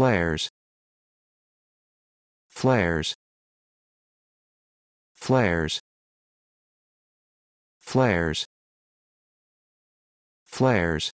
flares flares flares flares flares